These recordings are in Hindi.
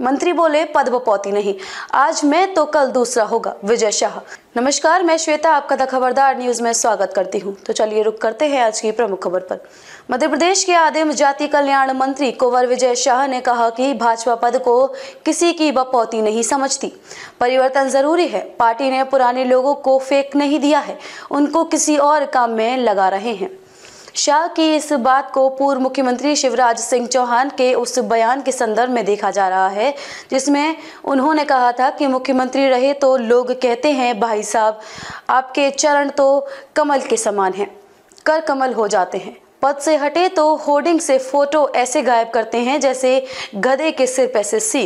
मंत्री बोले पद व पौती नहीं आज मैं तो कल दूसरा होगा विजय शाह नमस्कार मैं श्वेता आपका द खबरदार न्यूज में स्वागत करती हूं तो चलिए रुक करते हैं आज की प्रमुख खबर पर मध्य प्रदेश के आदिम जाति कल्याण मंत्री कुंवर विजय शाह ने कहा कि भाजपा पद को किसी की बपौती नहीं समझती परिवर्तन जरूरी है पार्टी ने पुराने लोगों को फेंक नहीं दिया है उनको किसी और काम में लगा रहे हैं शाह की इस बात को पूर्व मुख्यमंत्री शिवराज सिंह चौहान के उस बयान के संदर्भ में देखा जा रहा है जिसमें उन्होंने कहा था कि मुख्यमंत्री रहे तो लोग कहते हैं भाई साहब आपके चरण तो कमल के समान हैं कर कमल हो जाते हैं पद से हटे तो होर्डिंग से फोटो ऐसे गायब करते हैं जैसे गधे के सिर पैसे सी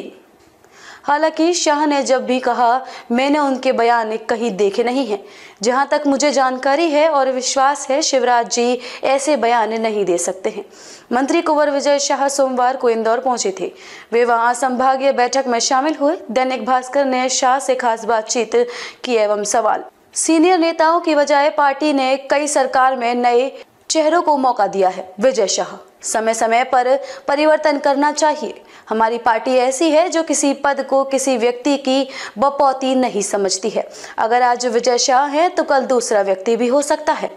हालांकि शाह ने जब भी कहा मैंने उनके बयान कहीं देखे नहीं हैं जहां तक मुझे जानकारी है और विश्वास है शिवराज जी ऐसे बयान नहीं दे सकते हैं मंत्री कुंवर विजय शाह सोमवार को इंदौर पहुंचे थे वे वहां संभागीय बैठक में शामिल हुए दैनिक भास्कर ने शाह से खास बातचीत की एवं सवाल सीनियर नेताओं की बजाय पार्टी ने कई सरकार में नए चेहरों को मौका दिया है विजय शाह समय समय पर परिवर्तन करना चाहिए हमारी पार्टी ऐसी है जो किसी पद को किसी व्यक्ति की बपौती नहीं समझती है अगर आज विजय शाह है तो कल दूसरा व्यक्ति भी हो सकता है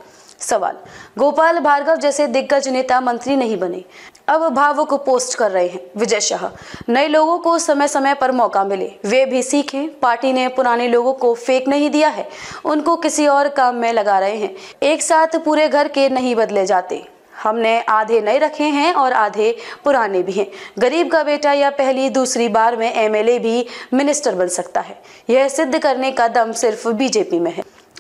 सवाल गोपाल भार्गव जैसे दिग्गज नेता मंत्री नहीं बने अब भावुक पोस्ट कर रहे हैं विजय शाह नए लोगों को समय समय पर मौका मिले वे भी सीखें पार्टी ने पुराने लोगों को फेंक नहीं दिया है उनको किसी और काम में लगा रहे हैं एक साथ पूरे घर के नहीं बदले जाते हमने आधे नए रखे हैं और आधे पुराने भी हैं गरीब का बेटा या पहली दूसरी बार में एमएलए भी मिनिस्टर बन सकता है यह सिद्ध करने का दम सिर्फ बीजेपी में है